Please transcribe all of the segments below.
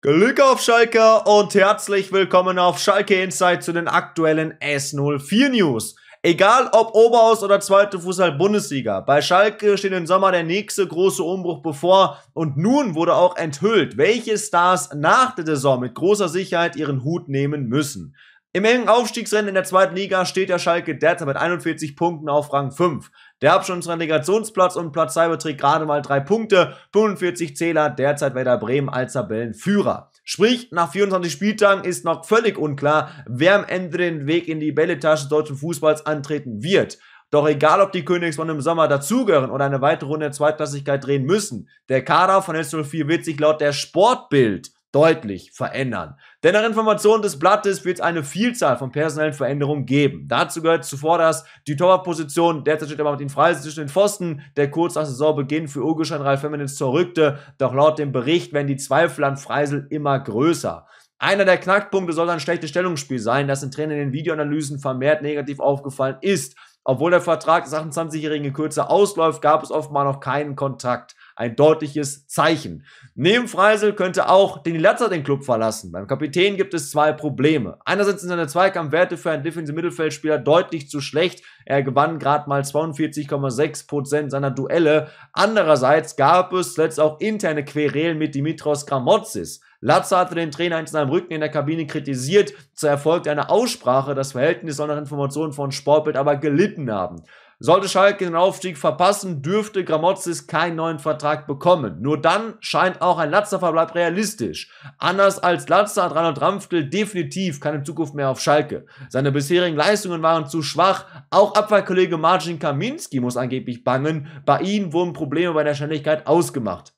Glück auf Schalke und herzlich willkommen auf Schalke Insight zu den aktuellen S04 News. Egal ob Oberhaus oder zweite Fußball-Bundesliga, bei Schalke steht im Sommer der nächste große Umbruch bevor und nun wurde auch enthüllt, welche Stars nach der Saison mit großer Sicherheit ihren Hut nehmen müssen. Im engen Aufstiegsrennen in der zweiten Liga steht der Schalke derzeit mit 41 Punkten auf Rang 5. Der Abstand zum Relegationsplatz und Platz 2 beträgt gerade mal 3 Punkte. 45 Zähler, derzeit Werder Bremen als Tabellenführer. Sprich, nach 24 Spieltagen ist noch völlig unklar, wer am Ende den Weg in die Belletasche des deutschen Fußballs antreten wird. Doch egal, ob die Königsmann im Sommer dazugehören oder eine weitere Runde der Zweitklassigkeit drehen müssen, der Kader von S04 wird sich laut der Sportbild deutlich verändern. Denn nach Informationen des Blattes wird es eine Vielzahl von personellen Veränderungen geben. Dazu gehört zuvor, dass die Torwartposition, derzeit steht aber mit den Freisen zwischen den Pfosten, der kurz nach Saisonbeginn für Urgeschein Ralf Feminins zurückte. Doch laut dem Bericht werden die Zweifel an Freisel immer größer. Einer der Knackpunkte soll ein schlechtes Stellungsspiel sein, das den Trainern in den Videoanalysen vermehrt negativ aufgefallen ist. Obwohl der Vertrag des 28-Jährigen kürzer ausläuft, gab es offenbar noch keinen Kontakt ein deutliches Zeichen. Neben Freisel könnte auch Deni Latzer den Club verlassen. Beim Kapitän gibt es zwei Probleme. Einerseits sind seine Zweikampfwerte für einen defensiven Mittelfeldspieler deutlich zu schlecht. Er gewann gerade mal 42,6% seiner Duelle. Andererseits gab es zuletzt auch interne Querelen mit Dimitros Gramotzis. Latzer hatte den Trainer in seinem Rücken in der Kabine kritisiert. Zu erfolgt eine Aussprache. Das Verhältnis soll nach Informationen von Sportbild aber gelitten haben. Sollte Schalke den Aufstieg verpassen, dürfte Gramozis keinen neuen Vertrag bekommen. Nur dann scheint auch ein Latzer-Verbleib realistisch. Anders als Latzer hat Reinhold Ramftel definitiv keine Zukunft mehr auf Schalke. Seine bisherigen Leistungen waren zu schwach. Auch Abwehrkollege Marcin Kaminski muss angeblich bangen. Bei ihm wurden Probleme bei der Schnelligkeit ausgemacht.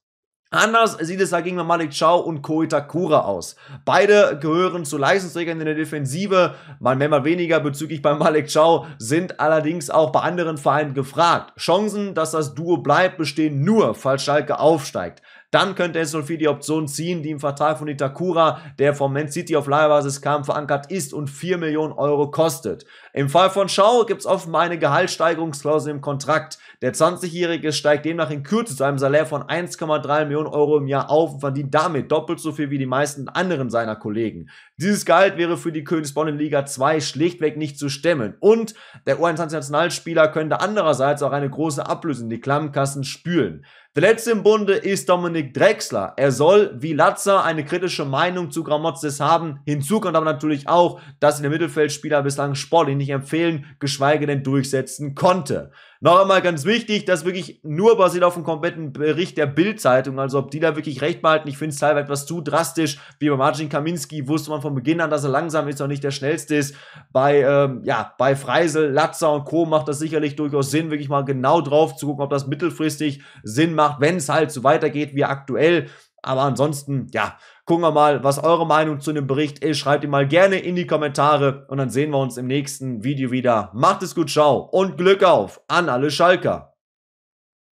Anders sieht es dagegen bei Malik Chow und Koita Kura aus. Beide gehören zu Leistungsträgern in der Defensive, mal mehr, mal weniger bezüglich bei Malik Chow, sind allerdings auch bei anderen Vereinen gefragt. Chancen, dass das Duo bleibt, bestehen nur, falls Schalke aufsteigt dann könnte es Solfi die Option ziehen, die im Vertrag von Itakura, der vom Man City auf Leihbasis kam, verankert ist und 4 Millionen Euro kostet. Im Fall von Schau gibt es offenbar eine Gehaltssteigerungsklausel im Kontrakt. Der 20-Jährige steigt demnach in Kürze zu einem Salär von 1,3 Millionen Euro im Jahr auf und verdient damit doppelt so viel wie die meisten anderen seiner Kollegen. Dieses Gehalt wäre für die Königsbonn in Liga 2 schlichtweg nicht zu stemmen. Und der U21-Nationalspieler könnte andererseits auch eine große Ablösung in die Klammkassen spülen. Der letzte im Bunde ist Dominik Drexler. Er soll wie Latzer eine kritische Meinung zu Gramotzes haben. Hinzu kommt aber natürlich auch, dass ihn der Mittelfeldspieler bislang sportlich nicht empfehlen, geschweige denn durchsetzen konnte. Noch einmal ganz wichtig, das wirklich nur basiert auf dem kompletten Bericht der Bild-Zeitung, also ob die da wirklich recht behalten. Ich finde es teilweise etwas zu drastisch. Wie bei Marcin Kaminski wusste man von Beginn an, dass er langsam ist und nicht der schnellste ist. Bei, ähm, ja, bei Freisel, Latzer und Co. macht das sicherlich durchaus Sinn, wirklich mal genau drauf zu gucken, ob das mittelfristig Sinn macht, wenn es halt so weitergeht wie aktuell. Aber ansonsten, ja, Gucken wir mal, was eure Meinung zu dem Bericht ist. Schreibt ihn mal gerne in die Kommentare und dann sehen wir uns im nächsten Video wieder. Macht es gut, ciao und Glück auf an alle Schalker.